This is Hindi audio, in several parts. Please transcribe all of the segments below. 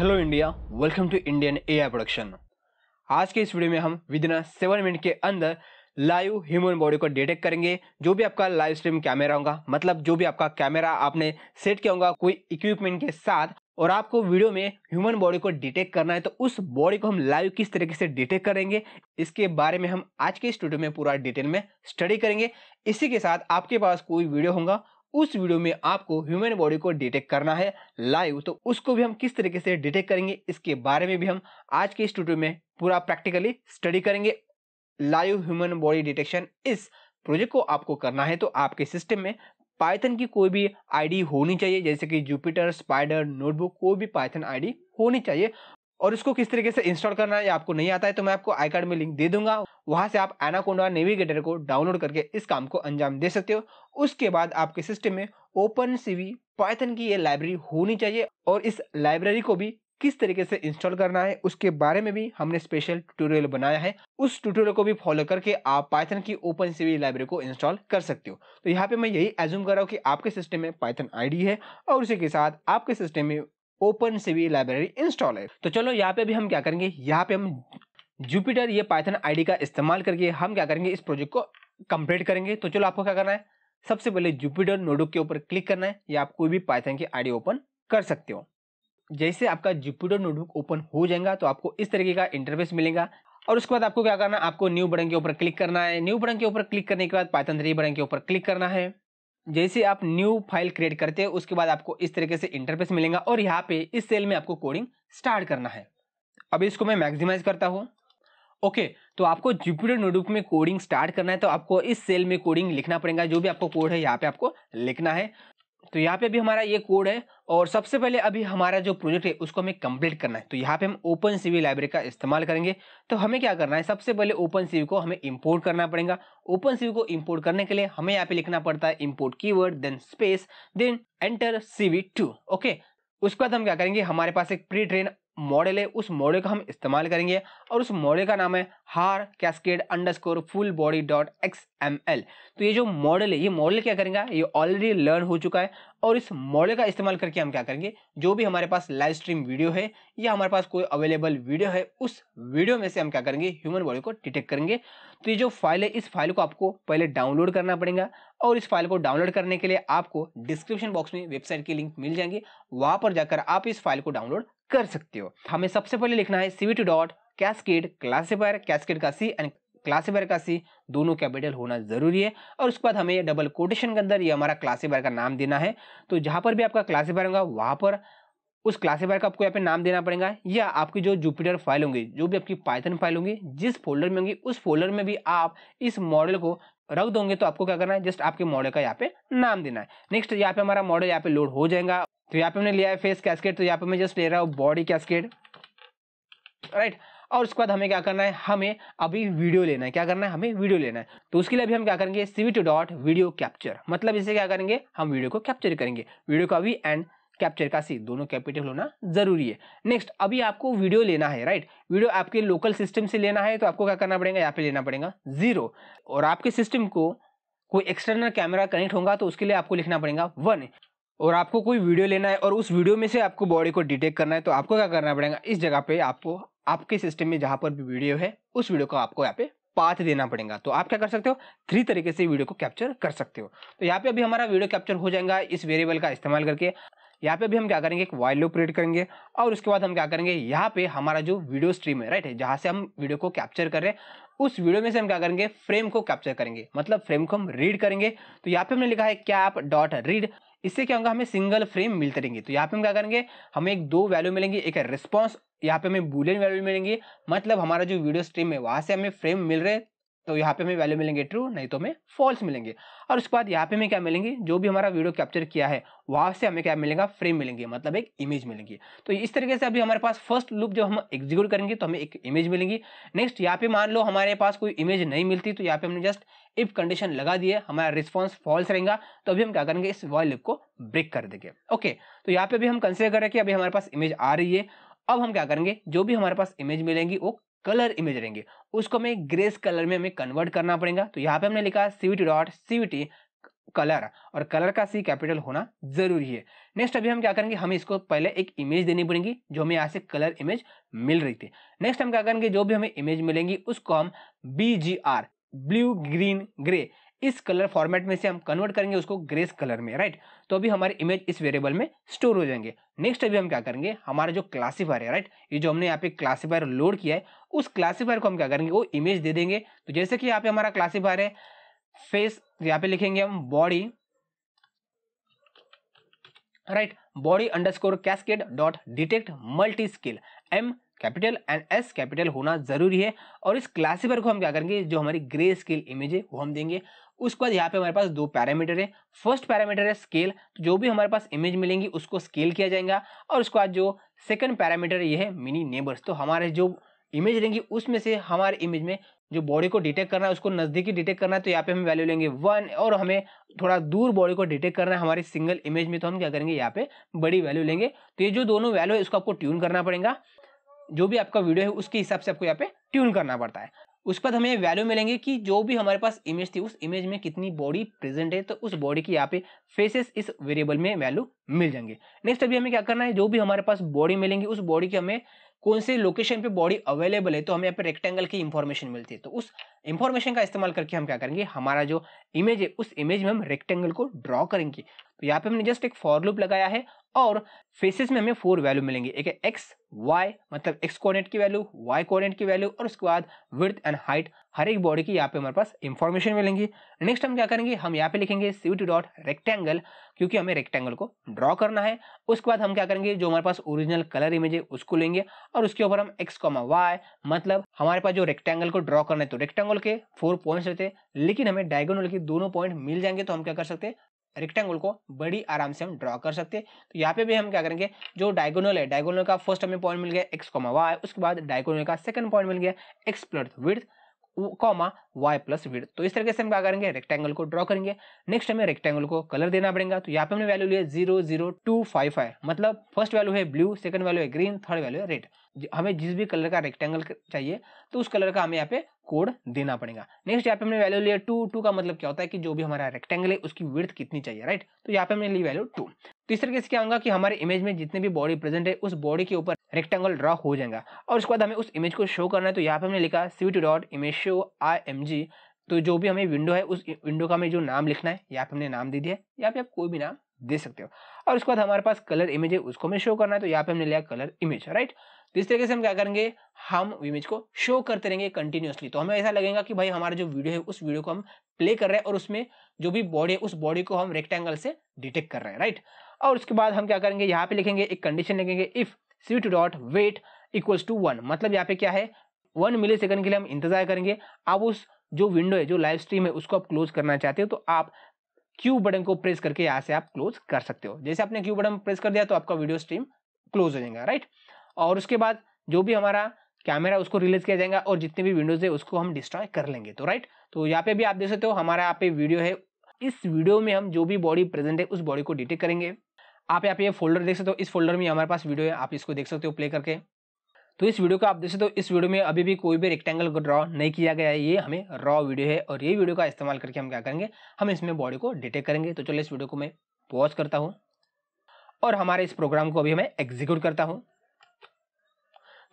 hello India welcome to Indian I production आज के इस वीडियो में हम विदिन सेवन मिनट के अंदर लाइव ह्यूमन बॉडी को डिटेक्ट करेंगे जो भी आपका लाइव स्ट्रीम कैमरा होगा मतलब जो भी आपका कैमरा आपने सेट किया होगा कोई इक्विपमेंट के साथ और आपको वीडियो में ह्यूमन बॉडी को डिटेक्ट करना है तो उस बॉडी को हम लाइव किस तरीके से डिटेक्ट करेंगे इसके बारे में हम आज के स्टूडियो में पूरा डिटेल में स्टडी करेंगे इसी के साथ आपके पास कोई वीडियो होगा उस वीडियो में आपको ह्यूमन बॉडी को डिटेक्ट करना है लाइव तो उसको भी हम किस तरीके से डिटेक्ट करेंगे इसके बारे में भी हम आज के स्टूडियो में पूरा प्रैक्टिकली स्टडी करेंगे लाइव ह्यूमन बॉडी डिटेक्शन इस प्रोजेक्ट को आपको करना है तो आपके सिस्टम में पाइथन की कोई भी आईडी होनी चाहिए जैसे कि जुपिटर स्पाइडर नोटबुक कोई भी पाइथन आईडी होनी चाहिए और इसको किस तरीके से इंस्टॉल करना है या आपको नहीं आता है तो मैं आपको आई कार्ड में लिंक दे दूंगा वहां से आप एनाकोंडा नेविगेटर को डाउनलोड करके इस काम को अंजाम दे सकते हो उसके बाद आपके सिस्टम में ओपन सीवी पाइथन की ये लाइब्रेरी होनी चाहिए और इस लाइब्रेरी को भी किस तरीके से इंस्टॉल करना है उसके बारे में भी हमने स्पेशल ट्यूटोरियल बनाया है उस ट्यूटोरियल को भी फॉलो करके आप पाइथन की ओपन सीवी लाइब्रेरी को इंस्टॉल कर सकते हो तो यहाँ पे मैं यही एज्यूम कर रहा हूँ कि आपके सिस्टम में पाइथन आईडी है और उसी के साथ आपके सिस्टम में ओपन सीवी लाइब्रेरी इंस्टॉल है तो चलो यहाँ पे भी हम क्या करेंगे यहाँ पे हम जुपिटर ये पाइथन आई का इस्तेमाल करके हम क्या करेंगे इस प्रोजेक्ट को कंप्लीट करेंगे तो चलो आपको क्या करना है सबसे पहले जुपिटर नोडो के ऊपर क्लिक करना है या आप कोई भी पाइथन की आईडी ओपन कर सकते हो जैसे आपका जुपिटर नोटबुक ओपन हो जाएगा तो आपको इस तरीके का इंटरफेस मिलेगा और उसके बाद आपको क्या करना है आपको न्यू बटन के ऊपर क्लिक करना है न्यू बटन के ऊपर क्लिक करने के बाद पाइथन थ्री बटन के ऊपर क्लिक करना है जैसे आप न्यू फाइल क्रिएट करते हैं उसके बाद आपको इस तरीके से इंटरफेस मिलेगा और यहाँ पे इस सेल में आपको कोडिंग स्टार्ट करना है अब इसको मैं मैक्सिमाइज करता हूँ ओके okay, तो आपको जुपिटर नोटबुक में कोडिंग स्टार्ट करना है तो आपको इस सेल में कोडिंग लिखना पड़ेगा जो भी आपको कोड है यहाँ पे आपको लिखना है तो यहाँ पे भी हमारा ये कोड है और सबसे पहले अभी हमारा जो प्रोजेक्ट है उसको हमें कंप्लीट करना है तो यहाँ पे हम ओपन सीवी लाइब्रेरी का इस्तेमाल करेंगे तो हमें क्या करना है सबसे पहले ओपन सीवी को हमें इंपोर्ट करना पड़ेगा ओपन सीवी को इंपोर्ट करने के लिए हमें यहाँ पे लिखना पड़ता है इम्पोर्ट की then space then enter CV two okay उसके बाद हम क्या करेंगे हमारे पास एक प्री ट्रेन मॉडल है उस मॉडल का हम इस्तेमाल करेंगे और उस मॉडल का नाम है Haar cascade underscore full body dot X M L तो ये जो मॉडल है ये मॉडल क्या करेगा ये ऑलरेडी लर्न हो चुका है और इस मॉडल का इस्तेमाल करके हम क्या करेंगे जो भी हमारे पास लाइव स्ट्रीम वीडियो है या हमारे पास कोई अवेलेबल वीडियो है उस वीडियो में से हम क्या करेंगे ह्यूमन बॉडी को डिटेक्ट करेंगे तो ये जो फाइल है इस फाइल को आपको पहले डाउनलोड करना पड़ेगा और इस फाइल को डाउनलोड करने के लिए आपको डिस्क्रिप्शन बॉक्स में वेबसाइट की लिंक मिल जाएंगे वहाँ पर जाकर आप इस फाइल को डाउनलोड कर सकते हो हमें सबसे पहले लिखना है CV two dot cascade classifier cascade का सी एंड क्लासीफायर का सी दोनों कैपिटल होना जरूरी है और उसके बाद हमें डबल कोटेशन के अंदर ये हमारा क्लासीफायर का नाम देना है तो जहाँ पर भी आपका क्लासीफायर होगा वहाँ पर उस क्लासीफायर का आपको यहाँ पे नाम देना पड़ेगा या आपकी जो जुपिटर फाइल होंगी जो भी आपकी पाइथन फाइल होंगी जिस फोल्डर में होंगी उस फोल्डर में भी आप इस मॉडल को रख दोगे तो आपको क्या करना है जस्ट आपके मॉडल का यहाँ पे नाम देना है नेक्स्ट यहाँ पे हमारा मॉडल यहाँ पे लोड हो जाएगा तो यहाँ पे हमने लिया है फेस कैस्केट तो यहाँ पे मैं जस्ट ले रहा हूँ बॉडी कैस्केट राइट और उसके बाद हमें क्या करना है हमें अभी वीडियो लेना है क्या करना है हमें वीडियो लेना है तो उसके लिए अभी हम क्या करेंगे CV two dot video capture मतलब इसे क्या करेंगे हम वीडियो को कैप्चर करेंगे वीडियो का भी एंड कैप्चर का सी दोनों कैपिटल होना जरूरी है नेक्स्ट अभी आपको वीडियो लेना है राइट वीडियो आपके लोकल सिस्टम से लेना है तो आपको क्या करना पड़ेगा यहाँ पे लेना पड़ेगा जीरो और आपके सिस्टम को कोई एक्सटर्नल कैमरा कनेक्ट होगा तो उसके लिए आपको लिखना पड़ेगा वन और आपको कोई वीडियो लेना है और उस वीडियो में से आपको बॉडी को डिटेक्ट करना है तो आपको क्या करना पड़ेगा इस जगह पे आपको आपके सिस्टम में जहाँ पर भी वीडियो है उस वीडियो को आपको यहाँ पे पाथ देना पड़ेगा तो आप क्या कर सकते हो थ्री तरीके से वीडियो को कैप्चर कर सकते हो तो यहाँ पे अभी हमारा वीडियो कैप्चर हो जाएगा इस वेरिएबल का इस्तेमाल करके यहाँ पे भी हम क्या करेंगे एक वाइल लूप क्रिएट करेंगे और उसके बाद हम क्या करेंगे यहाँ पे हमारा जो वीडियो स्ट्रीम है राइट है जहाँ से हम वीडियो को कैप्चर कर रहे हैं उस वीडियो में से हम क्या करेंगे फ्रेम को कैप्चर करेंगे मतलब फ्रेम को हम रीड करेंगे तो यहाँ पे हमने लिखा है कैप डॉट रीड इससे क्या होगा हमें सिंगल फ्रेम मिलते रहेंगे तो यहाँ पे हम क्या करेंगे हमें एक दो वैल्यू मिलेंगे एक रिस्पॉन्स यहाँ पे हमें बुलियन वैल्यू मिलेंगे मतलब हमारा जो वीडियो स्ट्रीम है वहाँ से हमें फ्रेम मिल रहे तो यहाँ पे हमें वैल्यू मिलेंगे ट्रू नहीं तो हमें फॉल्स मिलेंगे और उसके बाद यहाँ पे हमें क्या मिलेंगे जो भी हमारा वीडियो कैप्चर किया है वहाँ से हमें क्या मिलेगा फ्रेम मिलेंगे मतलब एक इमेज मिलेंगी तो इस तरीके से अभी हमारे पास फर्स्ट लुक जब हम एग्जीक्यूट करेंगे तो हमें एक इमेज मिलेंगी नेक्स्ट यहाँ पे मान लो हमारे पास कोई इमेज नहीं मिलती तो यहाँ पे हमने जस्ट इफ कंडीशन लगा दी है हमारा रिस्पॉन्स फॉल्स रहेगा तो अभी हम क्या करेंगे इस वॉल लुक को ब्रेक कर देंगे ओके तो यहाँ पे भी हम कंसिडर करें कि अभी हमारे पास इमेज आ रही है अब हम क्या करेंगे जो भी हमारे पास इमेज मिलेंगी वो कलर इमेज रहेंगे उसको हमें ग्रेस कलर में हमें कन्वर्ट करना पड़ेगा तो यहाँ पे हमने लिखा है सीवीटी डॉट सीवीटी कलर और कलर का सी कैपिटल होना जरूरी है नेक्स्ट अभी हम क्या करेंगे हमें इसको पहले एक इमेज देनी पड़ेगी जो हमें यहाँ से कलर इमेज मिल रही थी नेक्स्ट हम क्या करेंगे जो भी हमें इमेज मिलेंगी उसको हम B G R blue green grey इस कलर फॉर्मेट में से हम कन्वर्ट करेंगे उसको ग्रेस कलर में राइट तो अभी हमारे इमेज इस वेरिएबल में स्टोर हो जाएंगे नेक्स्ट अभी हम क्या करेंगे हमारा जो क्लासीफायर है राइट ये जो हमने यहाँ पे क्लासीफायर लोड किया है उस क्लासीफायर को हम क्या करेंगे वो इमेज दे देंगे तो जैसे कि यहाँ पे हमारा क्लासीफायर है फेस तो यहाँ पे लिखेंगे हम body right body underscore cascade dot detect multi scale M capital and S capital होना जरूरी है और इस क्लासीफायर को हम क्या करेंगे जो हमारी ग्रे स्केल इमेज है वो हम देंगे उसके बाद यहाँ पे हमारे पास दो पैरामीटर है फर्स्ट पैरामीटर है स्केल तो जो भी हमारे पास इमेज मिलेंगी उसको स्केल किया जाएगा और उसके बाद जो सेकंड पैरामीटर ये है मिनी नेबर्स तो हमारे जो इमेज रहेंगी उसमें से हमारे इमेज में जो बॉडी को डिटेक्ट करना है उसको नज़दीकी डिटेक्ट करना है तो यहाँ पे हम वैल्यू लेंगे वन और हमें थोड़ा दूर बॉडी को डिटेक्ट करना है हमारी सिंगल इमेज में तो हम क्या करेंगे यहाँ पे बड़ी वैल्यू लेंगे तो ये जो दोनों वैल्यू है उसको आपको ट्यून करना पड़ेगा जो भी आपका वीडियो है उसके हिसाब से आपको यहाँ पे ट्यून करना पड़ता है उसके बाद हमें वैल्यू मिलेंगे कि जो भी हमारे पास इमेज थी उस इमेज में कितनी बॉडी प्रेजेंट है तो उस बॉडी की यहाँ पे फेसेस इस वेरिएबल में वैल्यू मिल जाएंगे नेक्स्ट अभी हमें क्या करना है जो भी हमारे पास बॉडी मिलेंगी उस बॉडी की हमें कौन से लोकेशन पे बॉडी अवेलेबल है तो हमें यहाँ पे रेक्टेंगल की इंफॉर्मेशन मिलती है तो उस इंफॉर्मेशन का इस्तेमाल करके हम क्या करेंगे हमारा जो इमेज है उस इमेज में हम रेक्टेंगल को ड्रॉ करेंगे तो यहाँ पे हमने जस्ट एक फॉर लूप लगाया है और फेसेस में हमें फोर वैल्यू मिलेंगे एक है एक्स वाई मतलब एक्स कोऑर्डिनेट की वैल्यू वाई कोऑर्डिनेट की वैल्यू और उसके बाद विर्थ एंड हाइट हर एक बॉडी की यहाँ पे हमारे पास इंफॉर्मेशन मिलेंगी नेक्स्ट हम क्या करेंगे हम यहाँ पे लिखेंगे टू डॉट रेक्टेंगल क्योंकि हमें रेक्टेंगल को ड्रॉ करना है उसके बाद हम क्या करेंगे जो हमारे पास ओरिजिनल कलर इमेज है उसको लेंगे और उसके ऊपर हम एक्स कॉमा वाई मतलब हमारे पास जो रेक्टेंगल को ड्रॉ करना है तो रेक्टेंगल के फोर पॉइंट्स रहते हैं लेकिन हमें डायगोनल के दोनों पॉइंट मिल जाएंगे तो हम क्या कर सकते हैं रेक्टेंगल को बड़ी आराम से हम ड्रॉ कर सकते हैं तो यहाँ पे भी हम क्या करेंगे जो डायगोनल है डायगोनल का फर्स्ट हमें पॉइंट मिल गया एक्स कॉमा वाई उसके बाद डायगोनल का सेकंड पॉइंट मिल गया X plus with comma Y plus width तो इस तरीके से हम क्या करेंगे रेक्टेंगल को ड्रॉ करेंगे नेक्स्ट हमें रेक्टेंगल को कलर देना पड़ेगा तो यहाँ पे हमने वैल्यू लिया zero zero two five five मतलब फर्स्ट वैल्यू है ब्लू सेकंड वैल्यू है ग्रीन थर्ड वैल्यू है रेड हमें जिस भी कलर का रेक्टेंगल चाहिए तो उस कलर का हमें यहाँ पे कोड देना पड़ेगा नेक्स्ट यहाँ पे हमने वैल्यू लिया टू टू का मतलब क्या होता है कि जो भी हमारा रेक्टेंगल है उसकी विर्थ कितनी चाहिए राइट तो यहाँ पे हमने ली वैल्यू टू तो इस तरीके से क्या होगा कि हमारे इमेज में जितने भी बॉडी प्रेजेंट है उस बॉडी के ऊपर रेक्टेंगल ड्रॉ हो जाएगा और उसके बाद हमें उस इमेज को शो करना है तो यहाँ पे हमने लिखा CV two dot image show I M G तो जो भी हमें विंडो है उस विंडो का हमें जो नाम लिखना है यहाँ पे हमने नाम दे दिया यहाँ पे आप कोई भी नाम दे सकते हो और उसके बाद हमारे पास कलर इमेज है उसको हमें शो करना है तो यहाँ पे हमने लिया कलर इमेज राइट तो इस तरीके से हम क्या करेंगे हम इमेज को शो करते रहेंगे कंटिन्यूसली तो हमें ऐसा लगेगा कि भाई हमारा जो वीडियो है उस वीडियो को हम प्ले कर रहे हैं और उसमें जो भी बॉडी है उस बॉडी को हम रेक्टेंगल से डिटेक्ट कर रहे हैं राइट और उसके बाद हम क्या करेंगे यहाँ पे लिखेंगे एक कंडीशन लिखेंगे if sweet dot wait equals to one मतलब यहाँ पे क्या है वन मिली सेकेंड के लिए हम इंतजार करेंगे आप उस जो विंडो है जो लाइव स्ट्रीम है उसको आप क्लोज करना चाहते हो तो आप क्यू बटन को प्रेस करके यहाँ से आप क्लोज कर सकते हो जैसे आपने क्यू बटन प्रेस कर दिया तो आपका वीडियो स्ट्रीम क्लोज हो जाएगा राइट और उसके बाद जो भी हमारा कैमरा उसको रिलीज किया जाएगा और जितने भी विंडोज है उसको हम डिस्ट्रॉय कर लेंगे तो राइट तो यहाँ पे भी आप देख सकते हो हमारा यहाँ पे वीडियो है इस वीडियो में हम जो भी बॉडी प्रेजेंट है उस बॉडी को डिटेक्ट करेंगे आप यहाँ पे ये फोल्डर देख सकते हो इस फोल्डर में हमारे पास वीडियो है आप इसको देख सकते हो प्ले करके तो इस वीडियो को आप देख सकते हो इस वीडियो में अभी भी कोई भी रेक्टेंगल को ड्रॉ नहीं किया गया है ये हमें रॉ वीडियो है और ये वीडियो का इस्तेमाल करके हम क्या करेंगे हम इसमें बॉडी को डिटेक्ट करेंगे तो चलो इस वीडियो को मैं पॉज करता हूँ और हमारे इस प्रोग्राम को अभी मैं एग्जीक्यूट करता हूँ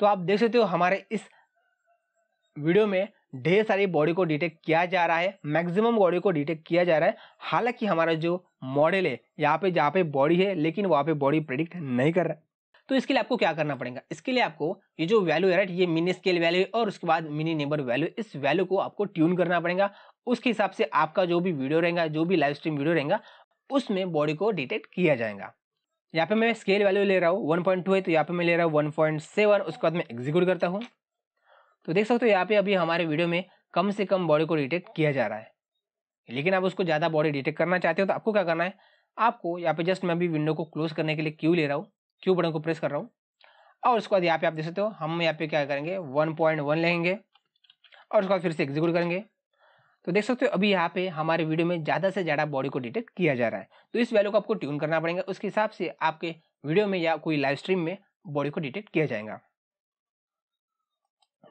तो आप देख सकते हो हमारे इस वीडियो में ढेर सारी बॉडी को डिटेक्ट किया जा रहा है मैक्सिमम बॉडी को डिटेक्ट किया जा रहा है हालांकि हमारा जो मॉडल है यहाँ पे जहाँ पे बॉडी है लेकिन वहाँ पे बॉडी प्रिडिक्ट नहीं कर रहा है तो इसके लिए आपको क्या करना पड़ेगा इसके लिए आपको ये जो वैल्यू है राइट ये मिनी स्केल वैल्यू है और उसके बाद मिनी नेबर वैल्यू इस वैल्यू को आपको ट्यून करना पड़ेगा उसके हिसाब से आपका जो भी वीडियो रहेगा जो भी लाइव स्ट्रीम वीडियो रहेगा उसमें बॉडी को डिटेक्ट किया जाएगा यहाँ पे मैं स्केल वैल्यू ले रहा हूँ 1.2 है तो यहाँ पे मैं ले रहा हूँ 1.7 उसके बाद मैं एग्जीक्यूट करता हूँ तो देख सकते हो यहाँ पे अभी हमारे वीडियो में कम से कम बॉडी को डिटेक्ट किया जा रहा है लेकिन आप उसको ज़्यादा बॉडी डिटेक्ट करना चाहते हो तो आपको क्या करना है आपको यहाँ पे जस्ट मैं अभी विंडो को क्लोज करने के लिए क्यू ले रहा हूँ क्यू बटन को प्रेस कर रहा हूँ और उसके बाद यहाँ पे आप देख सकते हो हम यहाँ पे क्या करेंगे वन पॉइंट वन लेंगे और उसके बाद फिर से एग्जीक्यूट करेंगे तो देख सकते हो अभी यहाँ पे हमारे वीडियो में ज़्यादा से ज़्यादा बॉडी को डिटेक्ट किया जा रहा है तो इस वैल्यू को आपको ट्यून करना पड़ेगा उसके हिसाब से आपके वीडियो में या कोई लाइव स्ट्रीम में बॉडी को डिटेक्ट किया जाएगा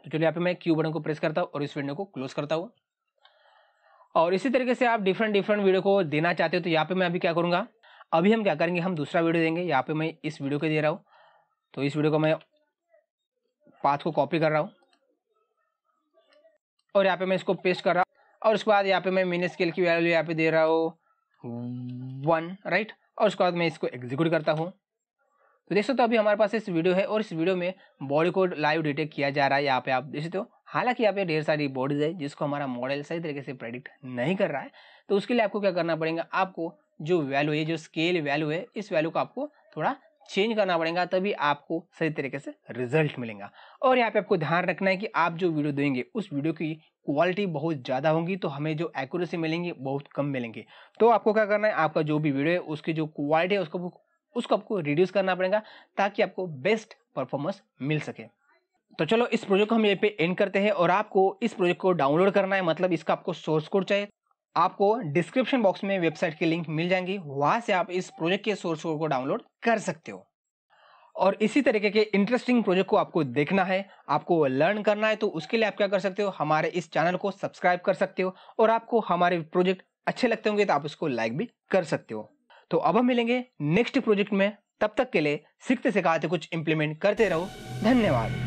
तो चलिए यहाँ पे मैं क्यू बटन को प्रेस करता हूँ और इस वीडियो को क्लोज करता हूँ और इसी तरीके से आप डिफरेंट डिफरेंट वीडियो को देना चाहते हो तो यहाँ पे मैं अभी क्या करूँगा अभी हम क्या करेंगे हम दूसरा वीडियो देंगे यहाँ पे मैं इस वीडियो को दे रहा हूँ तो इस वीडियो को मैं पाथ को कॉपी कर रहा हूँ और यहाँ पे मैं इसको पेस्ट कर रहा हूँ और उसके बाद यहाँ पे मैं मिनी स्केल की वैल्यू यहाँ पे दे रहा हूँ वन राइट और उसके बाद मैं इसको एग्जीक्यूट करता हूँ तो देख सकते हो तो अभी हमारे पास इस वीडियो है और इस वीडियो में बॉडी को लाइव डिटेक्ट किया जा रहा है यहाँ पे आप देख सकते हो हालांकि यहाँ पे ढेर सारी बॉडीज है जिसको हमारा मॉडल सही तरीके से प्रेडिक्ट नहीं कर रहा है तो उसके लिए आपको क्या करना पड़ेगा आपको जो वैल्यू है जो स्केल वैल्यू है इस वैल्यू को आपको थोड़ा चेंज करना पड़ेगा तभी आपको सही तरीके से रिजल्ट मिलेगा और यहाँ पे आपको ध्यान रखना है कि आप जो वीडियो देंगे उस वीडियो की क्वालिटी बहुत ज़्यादा होगी तो हमें जो एक्यूरेसी मिलेंगी बहुत कम मिलेंगी तो आपको क्या करना है आपका जो भी वीडियो है उसकी जो क्वालिटी है उसको उसको आपको रिड्यूस करना पड़ेगा ताकि आपको बेस्ट परफॉर्मेंस मिल सके तो चलो इस प्रोजेक्ट को हम यहीं पे एंड करते हैं और आपको इस प्रोजेक्ट को डाउनलोड करना है मतलब इसका आपको सोर्स कोड चाहिए आपको डिस्क्रिप्शन बॉक्स में वेबसाइट की लिंक मिल जाएंगी वहां से आप इस प्रोजेक्ट के सोर्स कोड को डाउनलोड कर सकते हो और इसी तरीके के इंटरेस्टिंग प्रोजेक्ट को आपको देखना है आपको लर्न करना है तो उसके लिए आप क्या कर सकते हो हमारे इस चैनल को सब्सक्राइब कर सकते हो और आपको हमारे प्रोजेक्ट अच्छे लगते होंगे तो आप उसको लाइक भी कर सकते हो तो अब हम मिलेंगे नेक्स्ट प्रोजेक्ट में तब तक के लिए सीखते सिखाते कुछ इम्प्लीमेंट करते रहो धन्यवाद